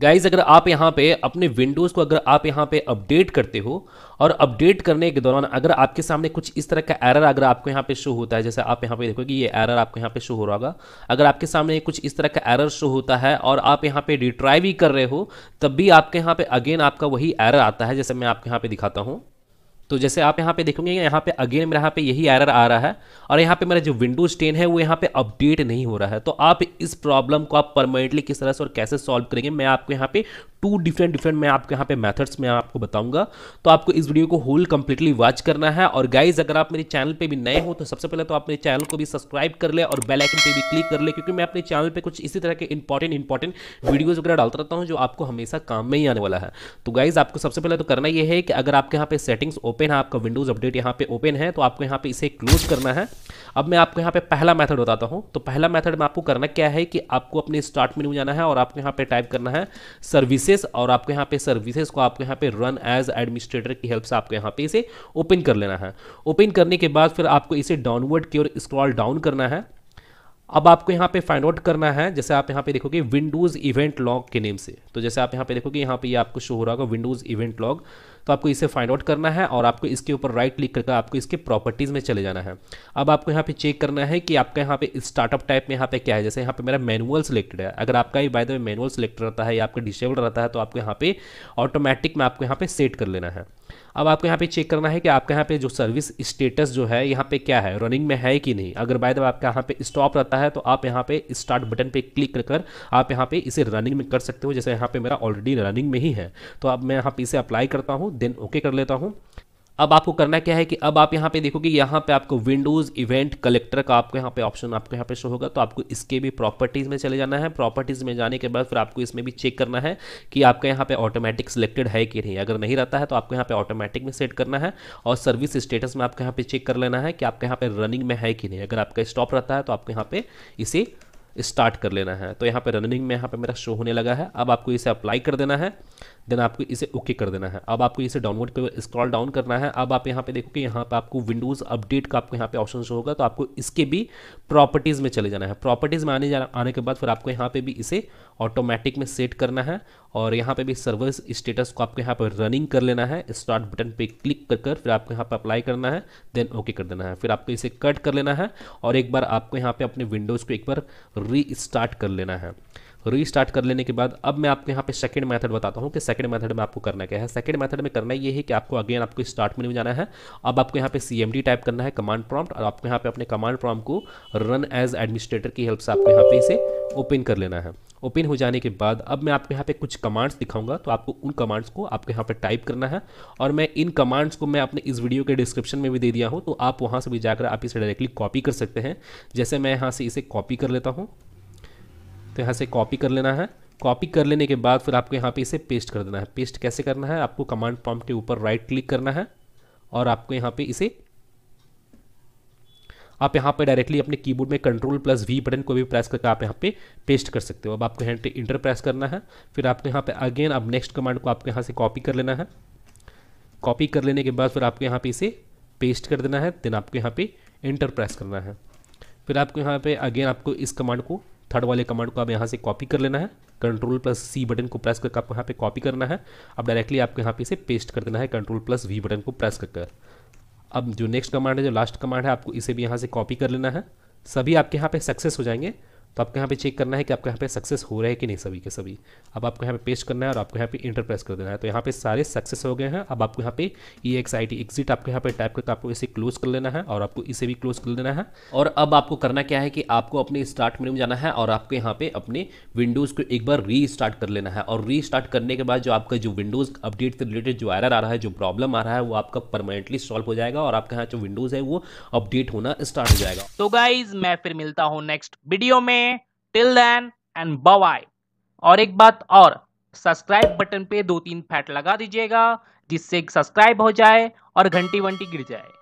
guys अगर आप यहाँ पे अपने विंडोज़ को अगर आप यहाँ पे अपडेट करते हो और अपडेट करने के दौरान अगर आपके सामने कुछ इस तरह का एरर अगर आपको यहाँ पे शो होता है जैसे आप यहाँ पे देखोगे ये एरर आपको यहाँ पे शो हो रहा होगा अगर आपके सामने कुछ इस तरह का एरर शो होता है और आप यहाँ पे रिट्राई भी कर रहे हो तब भी आपके यहाँ पे अगेन आपका वही एरर आता है जैसे मैं आपके यहाँ पे दिखाता हूँ तो जैसे आप यहाँ पे देखोगे यहाँ पे अगेन मेरा यहाँ पे यही एरर आ रहा है और यहाँ पे मेरा जो विंडोज टेन है वो यहाँ पे अपडेट नहीं हो रहा है तो आप इस प्रॉब्लम को आप परमानेंटली किस तरह से और कैसे सॉल्व करेंगे मैं आपको यहाँ पे टू डिफरेंट डिफरेंट मैं आपके यहाँ पे मेथड्स में आपको बताऊंगा तो आपको इस वीडियो को होल कंप्लीटली वॉच करना है और गाइज अगर आप मेरे चैनल पे भी नए हो तो सबसे पहले तो आप मेरे चैनल को भी सब्सक्राइब कर ले और बेल आइकन पे भी क्लिक कर ले क्योंकि मैं अपने चैनल पे कुछ इसी तरह के इंपॉर्टेंट इंपॉर्टेंट वीडियोज वगैरह डालता रहता हूँ जो आपको हमेशा काम में ही आने वाला है तो गाइज आपको सबसे पहले तो करना यह है कि अगर आपके यहाँ पे सेटिंग्स ओपन है आपका विंडोज अपडेट यहाँ पे ओपन है तो आपको यहाँ पे इसे क्लोज करना है अब मैं आपको यहाँ पे पहला मेथड बताता हूँ तो पहला मेथड में आपको करना क्या है कि आपको अपने स्टार्ट मेन्यू जाना है और आपको यहाँ पे टाइप करना है सर्विसेज और आपको यहाँ पे सर्विसेज को आपको यहाँ पे रन एज एडमिनिस्ट्रेटर की हेल्प से आपको यहाँ पे इसे ओपन कर लेना है ओपन करने के बाद फिर आपको इसे डाउनवर्ड की ओर स्क्रॉल डाउन करना है अब आपको यहाँ पे फाइंड आउट करना है जैसे आप यहाँ पे देखोगे विंडोज़ इवेंट लॉग के नेम से तो जैसे आप यहाँ पे देखोगे यहाँ पे ये आपको शो हो रहा होगा विंडोज़ इवेंट लॉग तो आपको इसे फाइंड आउट करना है और आपको इसके ऊपर राइट क्लिक करके आपको इसके प्रॉपर्टीज़ में चले जाना है अब आपको यहाँ पे चेक करना है कि आपका यहाँ पे स्टार्टअप टाइप में यहाँ पे क्या है जैसे यहाँ पे मेरा मैनुअल सिलेक्टेड है अगर आपका ही by the way manual select रहता है या आपका डिसेबल रहता है तो आपको यहाँ पे ऑटोमेटिक में आपको यहाँ पे सेट कर लेना है अब आपको यहाँ पे चेक करना है कि आपके यहाँ पे जो सर्विस स्टेटस जो है यहाँ पे क्या है रनिंग में है कि नहीं अगर बाय द आपका यहाँ पे स्टॉप रहता है तो आप यहाँ पे स्टार्ट बटन पे क्लिक कर कर आप यहाँ पे इसे रनिंग में कर सकते हो जैसे यहाँ पे मेरा ऑलरेडी रनिंग में ही है तो अब मैं यहाँ पे इसे अप्लाई करता हूँ हूँ देन ओके कर लेता हूँ अब आपको करना क्या है कि अब आप यहाँ पे देखोगे यहाँ पे आपको विंडोज़ इवेंट कलेक्टर का आपको यहाँ पे ऑप्शन आपको यहाँ पे शो होगा तो आपको इसके भी प्रॉपर्टीज़ में चले जाना है प्रॉपर्टीज़ में जाने के बाद फिर आपको इसमें भी चेक करना है कि आपका यहाँ पे ऑटोमेटिक सिलेक्टेड है कि नहीं अगर नहीं रहता है तो आपको यहाँ पे ऑटोमेटिक में सेट करना है और सर्विस स्टेटस में आपको यहाँ पे चेक कर लेना है कि आपके यहाँ पे रनिंग में है कि नहीं अगर आपका स्टॉप रहता है तो आपको यहाँ पे इसे स्टार्ट कर लेना है तो यहाँ पे रनिंग में यहाँ पे मेरा शो होने लगा है अब आपको इसे अप्लाई कर देना है देन आपको इसे ओके कर देना है अब आपको इसे डाउनलोड कर स्क्रॉल डाउन करना है अब आप यहाँ पे देखो कि यहाँ पे आपको विंडोज़ अपडेट का आपको यहाँ पे ऑप्शन शो होगा तो आपको इसके भी प्रॉपर्टीज़ में चले जाना है प्रॉपर्टीज़ में आने जा आने के बाद फिर आपको यहाँ पे भी इसे ऑटोमेटिक में सेट करना है और यहाँ पे भी सर्विस स्टेटस को आपको यहाँ पर रनिंग कर लेना है स्टार्ट बटन पर क्लिक कर कर फिर आपको यहाँ पर अप्लाई करना है देन ओके कर देना है फिर आपको इसे कट कर लेना है और एक बार आपको यहाँ पे अपने विंडोज़ को एक बार रीस्टार्ट कर लेना है रीस्टार्ट कर लेने के बाद अब मैं आपको यहाँ पे सेकंड मेथड बताता हूँ कि सेकंड मेथड में आपको करना क्या है सेकंड मेथड में करना ये है कि आपको अगेन आपको स्टार्ट में जाना है अब आपको यहाँ पे सी टाइप करना है कमांड प्रॉम्प्ट और आपको यहाँ पे अपने कमांड प्रॉम्प्ट को रन एज एडमिनिस्ट्रेटर की हेल्प से आपको यहाँ पे इसे ओपन कर लेना है ओपन हो जाने के बाद अब मैं आपको यहाँ पे कुछ कमांड्स दिखाऊंगा तो आपको उन कमांड्स को आपको यहाँ पे टाइप करना है और मैं इन कमांड्स को मैं अपने इस वीडियो के डिस्क्रिप्शन में भी दे दिया हूँ तो आप वहाँ से भी जाकर आप इसे डायरेक्टली कॉपी कर सकते हैं जैसे मैं यहाँ से इसे कॉपी कर लेता हूँ तो यहाँ से कॉपी कर लेना है कॉपी कर लेने के बाद फिर आपको यहाँ पे इसे पेस्ट कर देना है पेस्ट कैसे करना है आपको कमांड प्रॉम्प्ट के ऊपर राइट क्लिक करना है और आपको यहाँ पे इसे आप यहाँ पे डायरेक्टली अपने कीबोर्ड में कंट्रोल प्लस वी बटन को भी प्रेस करके आप यहाँ पे पेस्ट कर सकते हो अब आपको यहाँ पे इंटर प्रेस करना है फिर आपको यहाँ पे अगेन अब नेक्स्ट कमांड को आपको यहाँ से कॉपी कर लेना है कॉपी कर लेने के बाद फिर आपको यहाँ पे इसे पेस्ट कर देना है देन आपको यहाँ पे इंटर प्रेस करना है फिर आपको यहाँ पे अगेन आपको इस कमांड को थर्ड वाले कमांड को आप यहाँ से कॉपी कर लेना है कंट्रोल प्लस सी बटन को प्रेस करके आपको यहाँ पे कॉपी करना है अब डायरेक्टली आपको यहाँ पे इसे पेस्ट कर देना है कंट्रोल प्लस वी बटन को प्रेस कर अब जो नेक्स्ट कमांड है जो लास्ट कमांड है आपको इसे भी यहाँ से कॉपी कर लेना है सभी आपके यहाँ पे सक्सेस हो जाएंगे तो आपको यहाँ पे चेक करना है कि आपको यहाँ पे सक्सेस हो रहे हैं कि नहीं सभी के सभी अब आपको यहाँ पे पेस्ट करना है और आपको यहाँ पे इंटर प्रेस कर देना है तो यहाँ पे सारे सक्सेस हो गए हैं अब आपको यहाँ पे E X I T exit आपको यहाँ पे टाइप करके आपको इसे क्लोज कर लेना है और आपको इसे भी क्लोज कर लेना है और अब आपको करना क्या है कि आपको अपने स्टार्ट मेन्यू में जाना है और आपको यहाँ पे अपने विंडोज़ को एक बार री स्टार्ट कर लेना है और री स्टार्ट करने के बाद जो आपका जो विंडोज़ अपडेट से रिलेटेड जो एरर आ रहा है जो प्रॉब्लम आ रहा है वो आपका परमानेंटली सॉल्व हो जाएगा और आपके यहाँ जो विंडोज़ है वो अपडेट होना स्टार्ट हो जाएगा तो गाइज मैं फिर मिलता हूँ नेक्स्ट वीडियो में टिल देन एंड बाय और एक बात और सब्सक्राइब बटन पे दो तीन फैट लगा दीजिएगा जिससे सब्सक्राइब हो जाए और घंटी वंटी गिर जाए